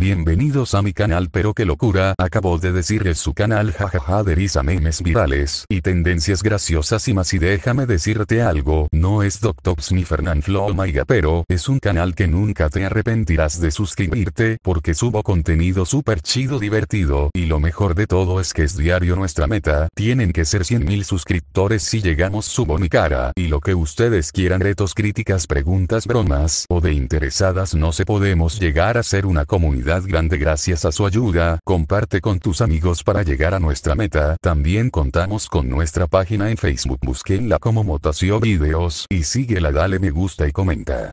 Bienvenidos a mi canal pero qué locura acabo de decir es su canal jajaja risas memes virales y tendencias graciosas y más y déjame decirte algo no es Doctops ni Fernand Flo Omega oh pero es un canal que nunca te arrepentirás de suscribirte porque subo contenido super chido divertido y lo mejor de todo es que es diario nuestra meta tienen que ser 100 mil suscriptores si llegamos subo mi cara y lo que ustedes quieran retos críticas preguntas bromas o de interesadas no se podemos llegar a ser una comunidad grande gracias a su ayuda, comparte con tus amigos para llegar a nuestra meta. También contamos con nuestra página en Facebook, Busquenla como Motación Videos y síguela, dale me gusta y comenta.